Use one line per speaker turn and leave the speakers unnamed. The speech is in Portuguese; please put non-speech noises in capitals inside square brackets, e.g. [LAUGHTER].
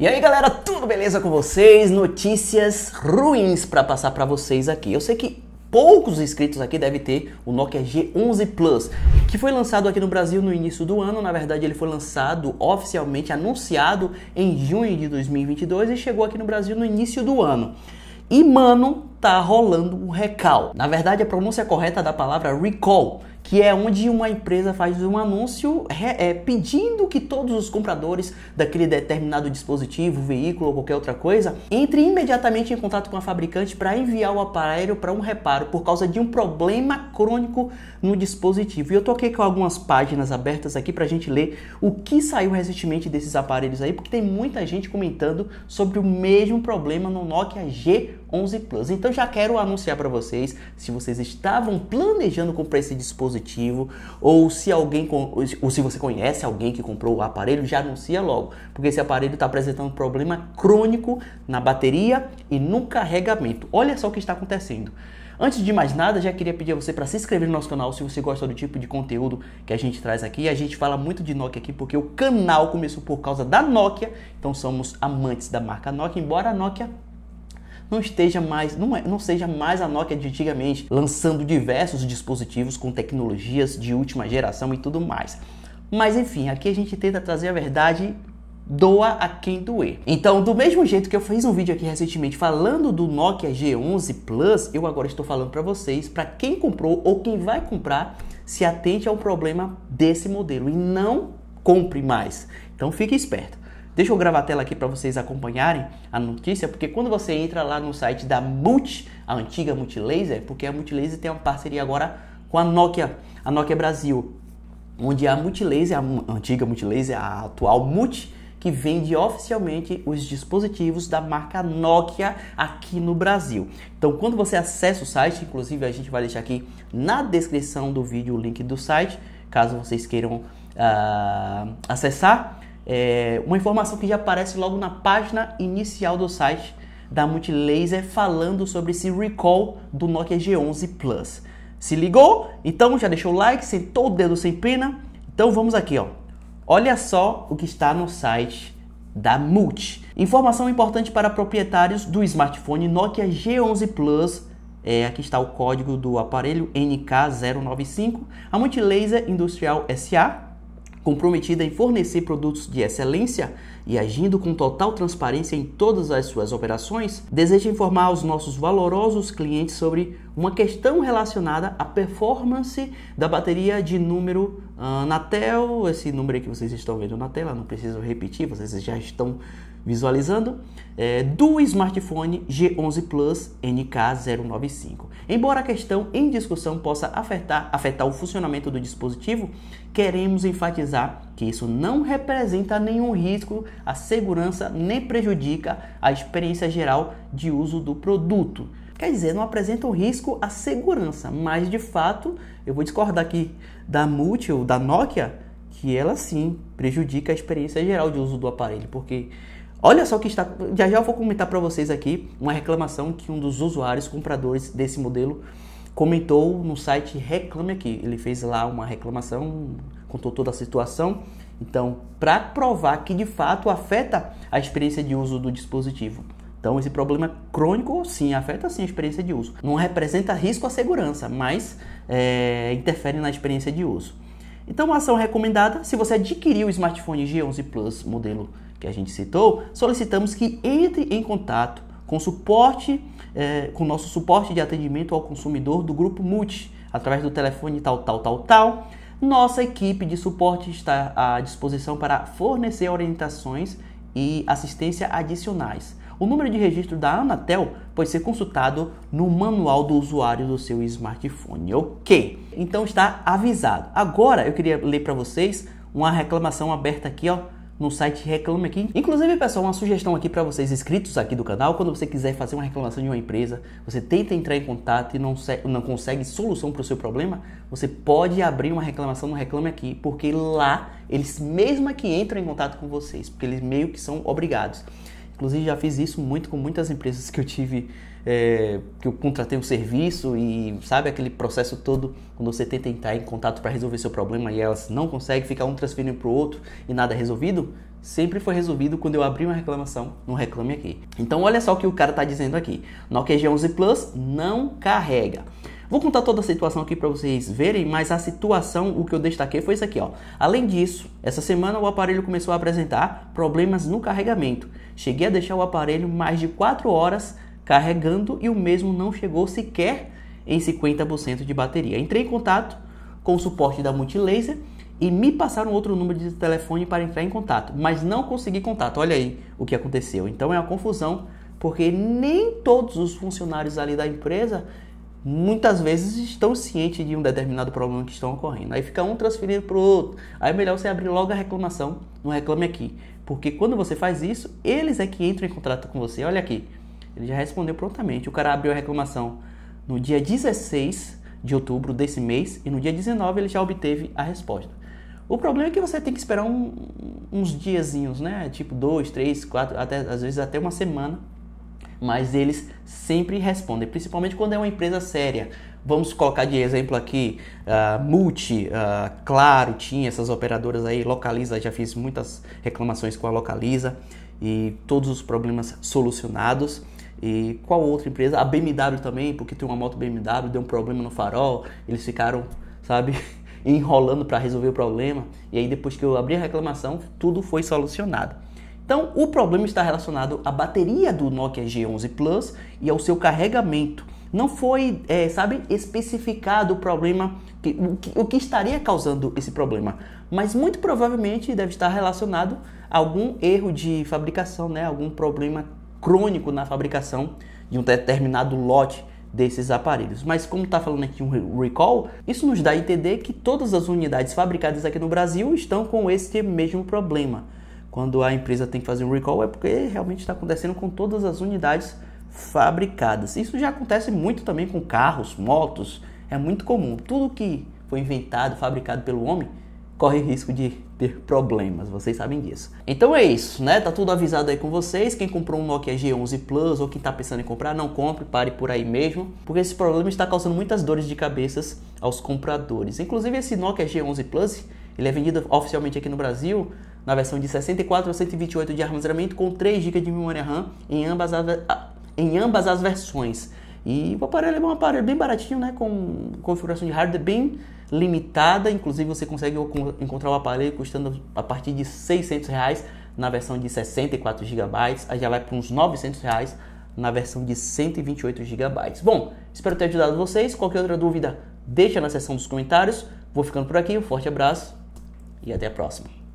E aí galera, tudo beleza com vocês? Notícias ruins para passar para vocês aqui. Eu sei que poucos inscritos aqui devem ter o Nokia G11 Plus, que foi lançado aqui no Brasil no início do ano. Na verdade, ele foi lançado oficialmente, anunciado em junho de 2022 e chegou aqui no Brasil no início do ano. E mano, tá rolando um recall. Na verdade, a pronúncia correta da palavra recall, que é onde uma empresa faz um anúncio é, pedindo que todos os compradores daquele determinado dispositivo, veículo ou qualquer outra coisa entrem imediatamente em contato com a fabricante para enviar o aparelho para um reparo por causa de um problema crônico no dispositivo. E eu toquei com algumas páginas abertas aqui para a gente ler o que saiu recentemente desses aparelhos aí, porque tem muita gente comentando sobre o mesmo problema no Nokia G 11 Plus. Então já quero anunciar para vocês, se vocês estavam planejando comprar esse dispositivo ou se alguém ou se você conhece alguém que comprou o aparelho, já anuncia logo, porque esse aparelho está apresentando um problema crônico na bateria e no carregamento. Olha só o que está acontecendo. Antes de mais nada, já queria pedir a você para se inscrever no nosso canal se você gosta do tipo de conteúdo que a gente traz aqui. A gente fala muito de Nokia aqui porque o canal começou por causa da Nokia, então somos amantes da marca Nokia, embora a Nokia não esteja mais, não, é, não seja mais a Nokia de antigamente, lançando diversos dispositivos com tecnologias de última geração e tudo mais. Mas enfim, aqui a gente tenta trazer a verdade doa a quem doer. Então, do mesmo jeito que eu fiz um vídeo aqui recentemente falando do Nokia G11 Plus, eu agora estou falando para vocês, para quem comprou ou quem vai comprar, se atente ao problema desse modelo e não compre mais. Então, fique esperto. Deixa eu gravar a tela aqui para vocês acompanharem a notícia, porque quando você entra lá no site da Multi, a antiga Multilaser, porque a Multilaser tem uma parceria agora com a Nokia, a Nokia Brasil, onde a Multilaser, a antiga Multilaser, a atual Multi, que vende oficialmente os dispositivos da marca Nokia aqui no Brasil. Então, quando você acessa o site, inclusive a gente vai deixar aqui na descrição do vídeo o link do site, caso vocês queiram uh, acessar é, uma informação que já aparece logo na página inicial do site da Multilaser falando sobre esse recall do Nokia G11 Plus. Se ligou? Então já deixou o like, sentou o dedo sem pena? Então vamos aqui, ó. Olha só o que está no site da Multi. Informação importante para proprietários do smartphone Nokia G11 Plus. É, aqui está o código do aparelho NK095. A Multilaser Industrial SA comprometida em fornecer produtos de excelência e agindo com total transparência em todas as suas operações, deseja informar aos nossos valorosos clientes sobre uma questão relacionada à performance da bateria de número uh, Natel, esse número que vocês estão vendo na tela, não preciso repetir, vocês já estão visualizando, é, do smartphone G11 Plus NK095. Embora a questão em discussão possa afetar, afetar o funcionamento do dispositivo, queremos enfatizar que isso não representa nenhum risco à segurança nem prejudica a experiência geral de uso do produto. Quer dizer, não apresenta um risco à segurança, mas de fato, eu vou discordar aqui da Multi ou da Nokia, que ela sim prejudica a experiência geral de uso do aparelho, porque Olha só o que está. Já já eu vou comentar para vocês aqui uma reclamação que um dos usuários compradores desse modelo comentou no site Reclame Aqui. Ele fez lá uma reclamação contou toda a situação. Então, para provar que de fato afeta a experiência de uso do dispositivo. Então, esse problema é crônico, sim, afeta sim a experiência de uso. Não representa risco à segurança, mas é, interfere na experiência de uso. Então, a ação recomendada, se você adquiriu o smartphone G11 Plus modelo que a gente citou, solicitamos que entre em contato com suporte, é, com nosso suporte de atendimento ao consumidor do grupo Multi, através do telefone tal, tal, tal, tal, nossa equipe de suporte está à disposição para fornecer orientações e assistência adicionais. O número de registro da Anatel pode ser consultado no manual do usuário do seu smartphone. Ok, então está avisado. Agora eu queria ler para vocês uma reclamação aberta aqui ó, no site Reclame Aqui. Inclusive, pessoal, uma sugestão aqui para vocês inscritos aqui do canal, quando você quiser fazer uma reclamação de uma empresa, você tenta entrar em contato e não, não consegue solução para o seu problema, você pode abrir uma reclamação no Reclame Aqui, porque lá eles mesmo é que entram em contato com vocês, porque eles meio que são obrigados. Inclusive já fiz isso muito com muitas empresas que eu tive, é, que eu contratei um serviço e sabe aquele processo todo quando você tenta entrar em contato para resolver seu problema e elas não conseguem, ficar um transferindo para o outro e nada é resolvido? Sempre foi resolvido quando eu abri uma reclamação no Reclame Aqui. Então olha só o que o cara está dizendo aqui. Nokia G11 Plus não carrega. Vou contar toda a situação aqui para vocês verem, mas a situação, o que eu destaquei foi isso aqui, ó. Além disso, essa semana o aparelho começou a apresentar problemas no carregamento. Cheguei a deixar o aparelho mais de 4 horas carregando e o mesmo não chegou sequer em 50% de bateria. Entrei em contato com o suporte da Multilaser e me passaram outro número de telefone para entrar em contato, mas não consegui contato. Olha aí o que aconteceu. Então é uma confusão, porque nem todos os funcionários ali da empresa muitas vezes estão cientes de um determinado problema que estão ocorrendo. Aí fica um transferido para o outro. Aí é melhor você abrir logo a reclamação no Reclame Aqui. Porque quando você faz isso, eles é que entram em contato com você. Olha aqui, ele já respondeu prontamente. O cara abriu a reclamação no dia 16 de outubro desse mês e no dia 19 ele já obteve a resposta. O problema é que você tem que esperar um, uns diazinhos, né? Tipo dois, três, quatro, até, às vezes até uma semana mas eles sempre respondem, principalmente quando é uma empresa séria. Vamos colocar de exemplo aqui, uh, Multi, uh, Claro, tinha essas operadoras aí, Localiza, já fiz muitas reclamações com a Localiza e todos os problemas solucionados. E qual outra empresa? A BMW também, porque tem uma moto BMW, deu um problema no farol, eles ficaram, sabe, [LAUGHS] enrolando para resolver o problema. E aí depois que eu abri a reclamação, tudo foi solucionado. Então, o problema está relacionado à bateria do Nokia G11 Plus e ao seu carregamento. Não foi, é, sabe, especificado o problema, que, o, que, o, que, estaria causando esse problema, mas muito provavelmente deve estar relacionado a algum erro de fabricação, né? algum problema crônico na fabricação de um determinado lote desses aparelhos. Mas como está falando aqui um recall, isso nos dá a entender que todas as unidades fabricadas aqui no Brasil estão com este mesmo problema quando a empresa tem que fazer um recall, é porque realmente está acontecendo com todas as unidades fabricadas. Isso já acontece muito também com carros, motos, é muito comum. Tudo que foi inventado, fabricado pelo homem, corre risco de ter problemas, vocês sabem disso. Então é isso, né? Tá tudo avisado aí com vocês. Quem comprou um Nokia G11 Plus ou quem tá pensando em comprar, não compre, pare por aí mesmo, porque esse problema está causando muitas dores de cabeças aos compradores. Inclusive esse Nokia G11 Plus, ele é vendido oficialmente aqui no Brasil na versão de 64 a 128 de armazenamento com 3 GB de memória RAM em ambas, as em ambas as versões. E o aparelho é um aparelho bem baratinho, né? Com configuração de hardware bem limitada. Inclusive você consegue encontrar o aparelho custando a partir de 600 reais na versão de 64 GB. Aí já vai para uns 900 reais na versão de 128 GB. Bom, espero ter ajudado vocês. Qualquer outra dúvida, deixa na seção dos comentários. Vou ficando por aqui. Um forte abraço e até a próxima.